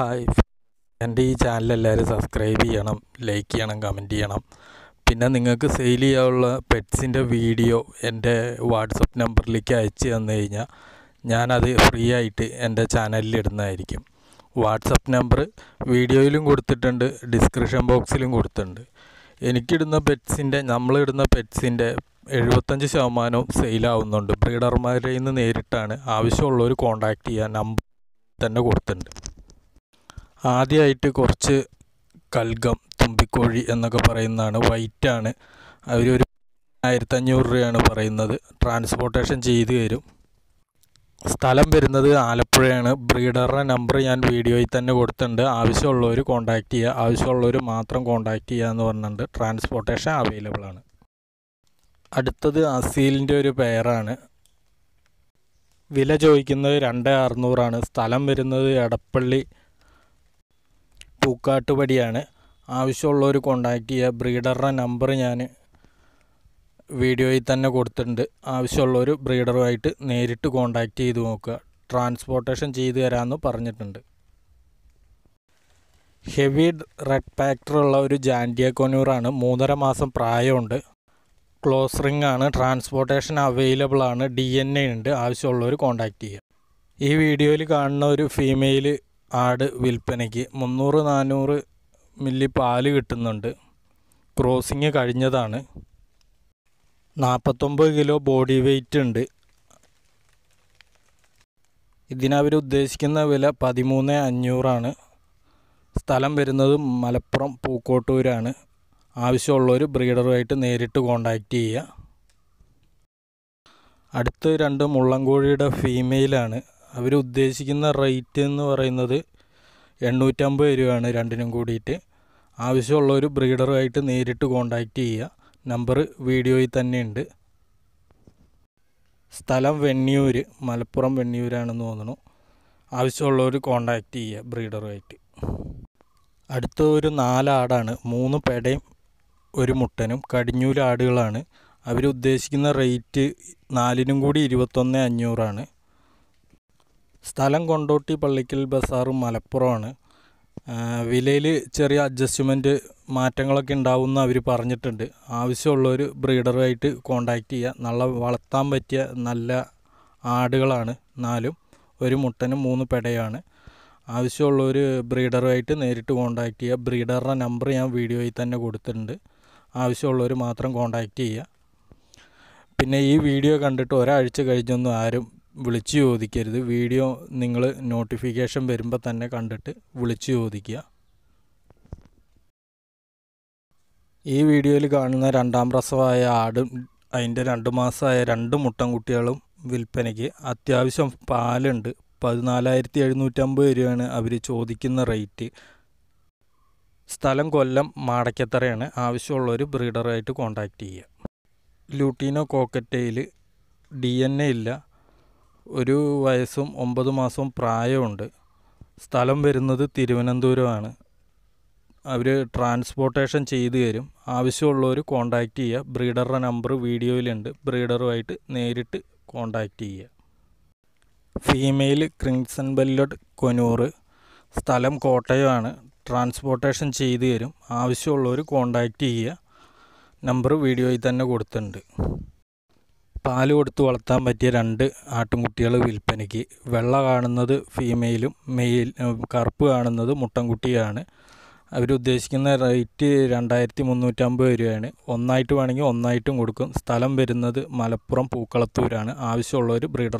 hi എൻ്റെ ഈ channel എല്ലാവരും സബ്സ്ക്രൈബ് ചെയ്യണം ലൈക്ക് ചെയ്യണം കമൻറ്റ് ചെയ്യണം പിന്നെ നിങ്ങൾക്ക് സെയിൽ ചെയ്യാനുള്ള പെറ്റ്സിൻ്റെ വീഡിയോ എൻ്റെ വാട്സപ്പ് നമ്പറിലേക്ക് അയച്ചു തന്നു കഴിഞ്ഞാൽ ഞാനത് ഫ്രീ ആയിട്ട് എൻ്റെ ചാനലിൽ ഇടുന്നതായിരിക്കും വാട്സപ്പ് നമ്പർ വീഡിയോയിലും കൊടുത്തിട്ടുണ്ട് ഡിസ്ക്രിപ്ഷൻ ബോക്സിലും കൊടുത്തിട്ടുണ്ട് എനിക്കിടുന്ന പെറ്റ്സിൻ്റെ നമ്മളിടുന്ന പെറ്റ്സിൻ്റെ എഴുപത്തഞ്ച് ശതമാനവും സെയിലാവുന്നുണ്ട് ബ്രീഡർമാരിൽ നിന്ന് നേരിട്ടാണ് ആവശ്യമുള്ളവർ കോൺടാക്റ്റ് ചെയ്യാൻ നമ്പർ തന്നെ കൊടുത്തിട്ടുണ്ട് ആദ്യമായിട്ട് കുറച്ച് കൽഗം തുമ്പിക്കോഴി എന്നൊക്കെ പറയുന്നതാണ് വൈറ്റാണ് അവരൊരു ആയിരത്തി അഞ്ഞൂറ് രൂപയാണ് പറയുന്നത് ട്രാൻസ്പോർട്ടേഷൻ ചെയ്തു തരും സ്ഥലം വരുന്നത് ആലപ്പുഴയാണ് ബ്രീഡറിൻ്റെ നമ്പർ ഞാൻ വീഡിയോയിൽ തന്നെ കൊടുത്തിട്ടുണ്ട് ആവശ്യമുള്ളവർ കോൺടാക്റ്റ് ചെയ്യുക ആവശ്യമുള്ളവർ മാത്രം കോൺടാക്റ്റ് ചെയ്യുക എന്ന് പറഞ്ഞിട്ടുണ്ട് ട്രാൻസ്പോർട്ടേഷൻ അവൈലബിൾ ആണ് അടുത്തത് അസീലിൻ്റെ ഒരു പേരാണ് വില ചോദിക്കുന്നത് രണ്ട് അറുന്നൂറാണ് സ്ഥലം വരുന്നത് എടപ്പള്ളി പൂക്കാട്ടുപടിയാണ് ആവശ്യമുള്ളവർ കോണ്ടാക്റ്റ് ചെയ്യുക ബ്രീഡറിൻ്റെ നമ്പർ ഞാൻ വീഡിയോയിൽ തന്നെ കൊടുത്തിട്ടുണ്ട് ആവശ്യമുള്ളവർ ബ്രീഡറുമായിട്ട് നേരിട്ട് കോണ്ടാക്റ്റ് ചെയ്ത് നോക്കുക ട്രാൻസ്പോർട്ടേഷൻ ചെയ്ത് തരാമെന്ന് പറഞ്ഞിട്ടുണ്ട് ഹെവി റെഡ് പാക്ടറുള്ള ഒരു ജാൻഡിയ കൊനൂറാണ് മൂന്നര മാസം പ്രായമുണ്ട് ക്ലോസ് റിംഗ് ആണ് ട്രാൻസ്പോർട്ടേഷൻ അവൈലബിൾ ആണ് ഡി എൻ എ ഉണ്ട് ആവശ്യമുള്ളവർ കോണ്ടാക്ട് ചെയ്യുക ഈ വീഡിയോയിൽ കാണുന്ന ഒരു ഫീമെയിൽ ആട് വിൽപ്പനയ്ക്ക് മുന്നൂറ് നാനൂറ് മില്ലി പാൽ കിട്ടുന്നുണ്ട് ക്രോസിങ് കഴിഞ്ഞതാണ് നാൽപ്പത്തൊമ്പത് കിലോ ബോഡി വെയിറ്റ് ഉണ്ട് ഇതിനവർ ഉദ്ദേശിക്കുന്ന വില പതിമൂന്ന് അഞ്ഞൂറാണ് സ്ഥലം വരുന്നത് മലപ്പുറം പൂക്കോട്ടൂരാണ് ഒരു ബ്രീഡറുമായിട്ട് നേരിട്ട് കോണ്ടാക്റ്റ് ചെയ്യുക അടുത്ത് രണ്ട് മുള്ളൻകോഴിയുടെ ഫീമെയിലാണ് അവർ ഉദ്ദേശിക്കുന്ന റേറ്റ് എന്ന് പറയുന്നത് എണ്ണൂറ്റമ്പത് രൂപയാണ് രണ്ടിനും കൂടിയിട്ട് ആവശ്യമുള്ള ഒരു ബ്രീഡറുമായിട്ട് നേരിട്ട് കോണ്ടാക്റ്റ് ചെയ്യുക നമ്പർ വീഡിയോയിൽ തന്നെയുണ്ട് സ്ഥലം വെണ്ണിയൂർ മലപ്പുറം വെണ്ണിയൂരാണെന്ന് തോന്നുന്നു ആവശ്യമുള്ളവർ കോണ്ടാക്റ്റ് ചെയ്യുക ബ്രീഡറുമായിട്ട് അടുത്ത ഒരു നാലാടാണ് മൂന്ന് പെടയും ഒരു മുട്ടനും കടിഞ്ഞൂലാടുകളാണ് അവരുദ്ദേശിക്കുന്ന റേറ്റ് നാലിനും കൂടി ഇരുപത്തൊന്ന് അഞ്ഞൂറാണ് സ്ഥലം കൊണ്ടോട്ടി പള്ളിക്കൽ ബസാർ മലപ്പുറമാണ് വിലയിൽ ചെറിയ അഡ്ജസ്റ്റ്മെൻറ്റ് മാറ്റങ്ങളൊക്കെ ഉണ്ടാവും അവർ പറഞ്ഞിട്ടുണ്ട് ഒരു ബ്രീഡറുമായിട്ട് കോണ്ടാക്റ്റ് ചെയ്യുക നല്ല വളർത്താൻ പറ്റിയ നല്ല ആടുകളാണ് നാലും ഒരു മുട്ടനും മൂന്ന് പെടയാണ് ഒരു ബ്രീഡറുമായിട്ട് നേരിട്ട് കോണ്ടാക്റ്റ് ചെയ്യുക ബ്രീഡറുടെ നമ്പർ ഞാൻ വീഡിയോയിൽ തന്നെ കൊടുത്തിട്ടുണ്ട് ആവശ്യമുള്ളവർ മാത്രം കോണ്ടാക്റ്റ് ചെയ്യുക പിന്നെ ഈ വീഡിയോ കണ്ടിട്ട് ഒരാഴ്ച കഴിഞ്ഞൊന്നും ആരും വിളിച്ചു ചോദിക്കരുത് വീഡിയോ നിങ്ങൾ നോട്ടിഫിക്കേഷൻ വരുമ്പോൾ തന്നെ കണ്ടിട്ട് വിളിച്ചു ചോദിക്കുക ഈ വീഡിയോയിൽ കാണുന്ന രണ്ടാം പ്രസവമായ ആടും അതിൻ്റെ രണ്ട് മാസമായ രണ്ട് കുട്ടികളും വിൽപ്പനയ്ക്ക് അത്യാവശ്യം പാലുണ്ട് പതിനാലായിരത്തി എഴുന്നൂറ്റമ്പത് രൂപയാണ് അവർ ചോദിക്കുന്ന റേറ്റ് സ്ഥലം കൊല്ലം മാടക്കത്തറയാണ് ഒരു ബ്രീഡറായിട്ട് കോൺടാക്റ്റ് ചെയ്യുക lutino cockatiel D N A ഇല്ല ഒരു വയസ്സും ഒമ്പത് മാസവും പ്രായമുണ്ട് സ്ഥലം വരുന്നത് തിരുവനന്തപുരമാണ് അവർ ട്രാൻസ്പോർട്ടേഷൻ ചെയ്തു തരും ആവശ്യമുള്ളവർ കോണ്ടാക്റ്റ് ചെയ്യുക ബ്രീഡറുടെ നമ്പർ വീഡിയോയിലുണ്ട് ബ്രീഡറുമായിട്ട് നേരിട്ട് കോണ്ടാക്റ്റ് ചെയ്യുക ഫീമെയിൽ ക്രിങ്സൺ ബെല്ലഡ് കൊനൂറ് സ്ഥലം കോട്ടയമാണ് ട്രാൻസ്പോർട്ടേഷൻ ചെയ്തു തരും ആവശ്യമുള്ളവർ കോണ്ടാക്റ്റ് ചെയ്യുക നമ്പർ വീഡിയോയിൽ തന്നെ കൊടുത്തിട്ടുണ്ട് പാൽ കൊടുത്ത് വളർത്താൻ പറ്റിയ രണ്ട് ആട്ടുംകുട്ടികൾ വിൽപ്പനയ്ക്ക് വെള്ള കാണുന്നത് ഫീമെയിലും മെയിൽ കറുപ്പ് കാണുന്നത് മുട്ടൻകുട്ടിയാണ് അവരുദ്ദേശിക്കുന്ന റേറ്റ് രണ്ടായിരത്തി മുന്നൂറ്റമ്പത് രൂപയാണ് ഒന്നായിട്ട് വേണമെങ്കിൽ ഒന്നായിട്ടും കൊടുക്കും സ്ഥലം വരുന്നത് മലപ്പുറം പൂക്കളത്തൂരാണ് ആവശ്യമുള്ളവർ ബ്രീഡർ